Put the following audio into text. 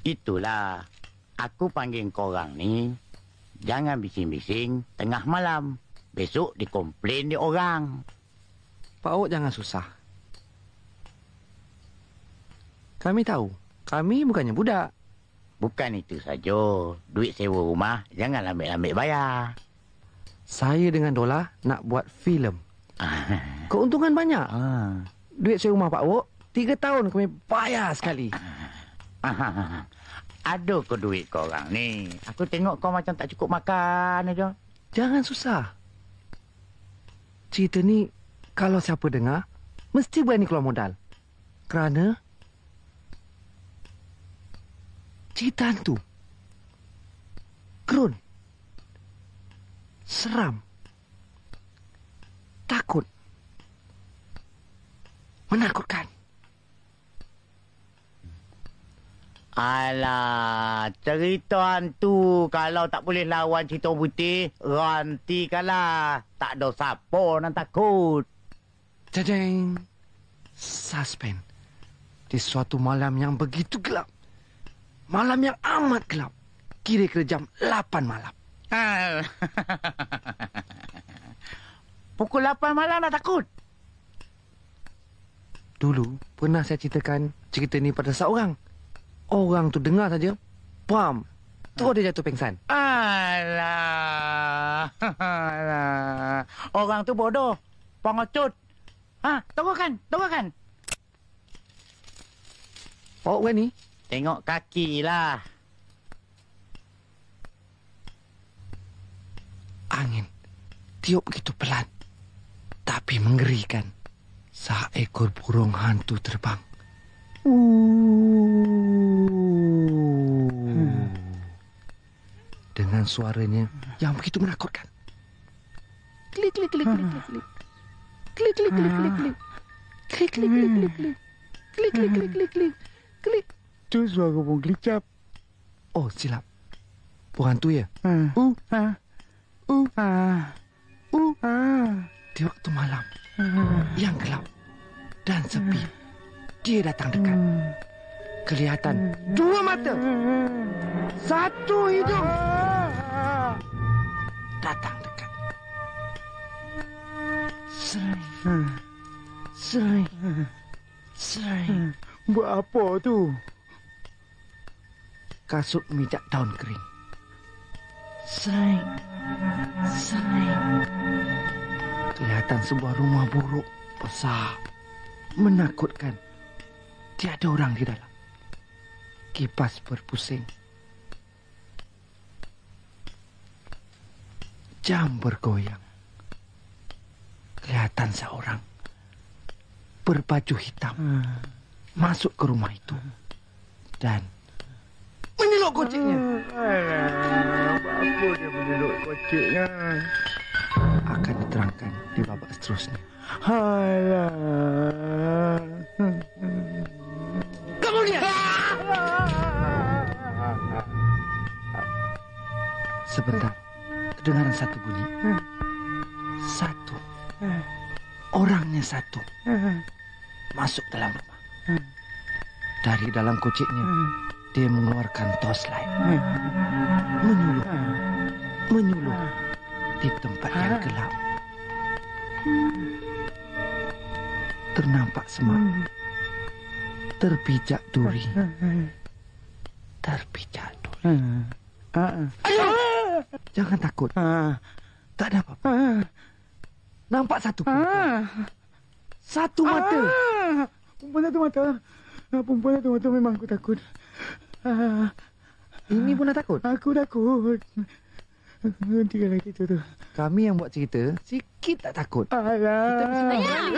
Itulah aku panggil korang ni jangan bising-bising tengah malam. Besok dikomplain di orang. Pak Ut jangan susah. Kami tahu, kami bukannya budak. Bukan itu saja. Duit sewa rumah jangan lambat-lambat bayar. Saya dengan Dola nak buat filem. Ah. Keuntungan banyak. Ah. Duit sewa rumah Pak Wok, tiga tahun kami bayar sekali. Ah. Ada ke duit kau orang ni? Aku tengok kau macam tak cukup makan aja. Jangan susah. Cerita ni kalau siapa dengar mesti berani keluar modal. Kerana cerita tu kerun seram takut menakutkan Alah, cerita hantu kalau tak boleh lawan cerita putih, ranti kalah. Tak ada siapa nak takut. Tadeng. suspen Di suatu malam yang begitu gelap. Malam yang amat gelap. Kira-kira jam 8 malam. Ah. Pukul 8 malam nak takut. Dulu pernah saya ceritakan cerita ini pada seorang orang tu dengar saja, pam, tu dia jatuh pingsan. Alah. Alah. Orang tu bodoh. Pengecut. Ha, tunggu kan, tunggu kan. Oh, ni? Tengok kaki lah. Angin tiup begitu pelan. Tapi mengerikan. Seekor burung hantu terbang. Uh. dengan suaranya yang begitu menakutkan. Klik klik klik klik klik. Klik klik klik klik klik. Klik klik klik klik klik. Klik klik klik klik klik. klik. suara klik klicap. Oh, silap. Bukan tu ya. Uh. Uh. Uh. Uh. Di waktu malam yang gelap dan sepi. Dia datang dekat. Uh kelihatan hmm. dua mata satu hidung datang dekat sering hmm. sering hmm. sering buat apa tu kasut minyak daun kering sering sering kelihatan sebuah rumah buruk besar menakutkan tiada orang di dalam kipas berpusing. Jam bergoyang. Kelihatan seorang berbaju hitam hmm. masuk ke rumah itu hmm. dan menyelok kociknya. Hmm, eh, apa dia menyelok kociknya? Akan diterangkan di babak seterusnya. Hai. Lah. Hmm. Sebentar. Kedengaran satu bunyi. Hmm. Satu. Hmm. Orangnya satu. Hmm. Masuk dalam rumah. Dari dalam kuciknya, dia mengeluarkan tos lain. Menyuluh. Menyuluh. Di tempat yang ah. gelap. Ternampak semak. Terpijak duri. Terpijak duri. Ayo! Ah, ah. Jangan takut. Ha. Tak ada apa-apa. Ha. Nampak satu. Ha. ha. Satu mata. Ha. Perempuan satu mata. Perempuan satu mata memang aku takut. Ha. Ini pun dah takut? Aku takut. Nanti kalau kita tu. Kami yang buat cerita, sikit tak takut. Alah. Kita mesti Ayah.